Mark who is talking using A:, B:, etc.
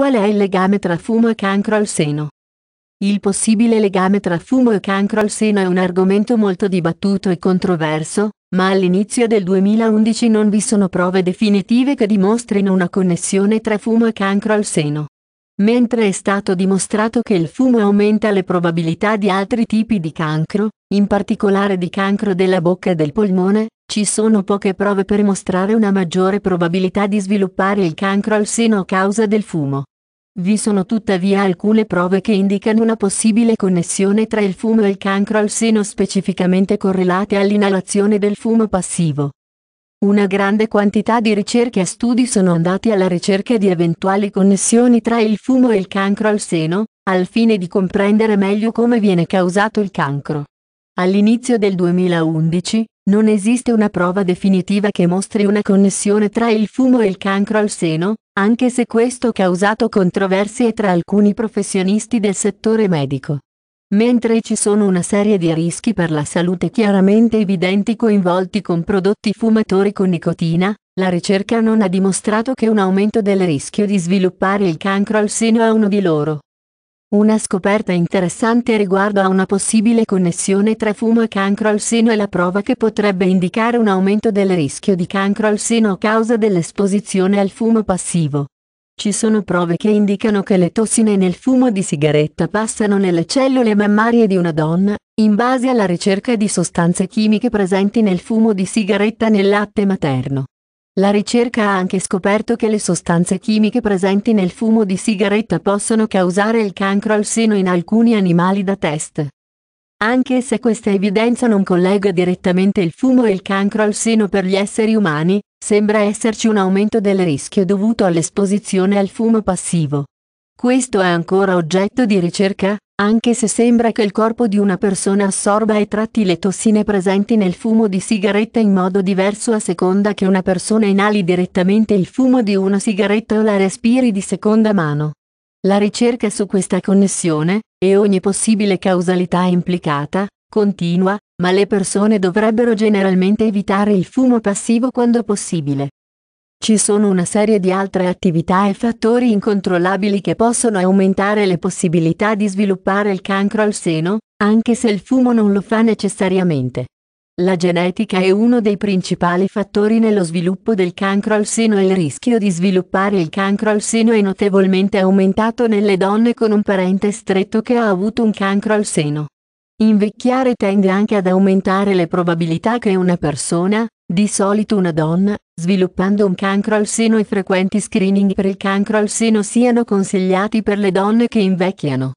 A: Qual è il legame tra fumo e cancro al seno? Il possibile legame tra fumo e cancro al seno è un argomento molto dibattuto e controverso, ma all'inizio del 2011 non vi sono prove definitive che dimostrino una connessione tra fumo e cancro al seno. Mentre è stato dimostrato che il fumo aumenta le probabilità di altri tipi di cancro, in particolare di cancro della bocca e del polmone, ci sono poche prove per mostrare una maggiore probabilità di sviluppare il cancro al seno a causa del fumo. Vi sono tuttavia alcune prove che indicano una possibile connessione tra il fumo e il cancro al seno specificamente correlate all'inalazione del fumo passivo. Una grande quantità di ricerche e studi sono andati alla ricerca di eventuali connessioni tra il fumo e il cancro al seno, al fine di comprendere meglio come viene causato il cancro. All'inizio del 2011, non esiste una prova definitiva che mostri una connessione tra il fumo e il cancro al seno, anche se questo ha causato controversie tra alcuni professionisti del settore medico. Mentre ci sono una serie di rischi per la salute chiaramente evidenti coinvolti con prodotti fumatori con nicotina, la ricerca non ha dimostrato che un aumento del rischio di sviluppare il cancro al seno è uno di loro. Una scoperta interessante riguardo a una possibile connessione tra fumo e cancro al seno è la prova che potrebbe indicare un aumento del rischio di cancro al seno a causa dell'esposizione al fumo passivo. Ci sono prove che indicano che le tossine nel fumo di sigaretta passano nelle cellule mammarie di una donna, in base alla ricerca di sostanze chimiche presenti nel fumo di sigaretta nel latte materno. La ricerca ha anche scoperto che le sostanze chimiche presenti nel fumo di sigaretta possono causare il cancro al seno in alcuni animali da test. Anche se questa evidenza non collega direttamente il fumo e il cancro al seno per gli esseri umani, sembra esserci un aumento del rischio dovuto all'esposizione al fumo passivo. Questo è ancora oggetto di ricerca, anche se sembra che il corpo di una persona assorba e tratti le tossine presenti nel fumo di sigaretta in modo diverso a seconda che una persona inali direttamente il fumo di una sigaretta o la respiri di seconda mano. La ricerca su questa connessione, e ogni possibile causalità implicata, continua, ma le persone dovrebbero generalmente evitare il fumo passivo quando possibile. Ci sono una serie di altre attività e fattori incontrollabili che possono aumentare le possibilità di sviluppare il cancro al seno, anche se il fumo non lo fa necessariamente. La genetica è uno dei principali fattori nello sviluppo del cancro al seno e il rischio di sviluppare il cancro al seno è notevolmente aumentato nelle donne con un parente stretto che ha avuto un cancro al seno. Invecchiare tende anche ad aumentare le probabilità che una persona, di solito una donna, sviluppando un cancro al seno e frequenti screening per il cancro al seno siano consigliati per le donne che invecchiano.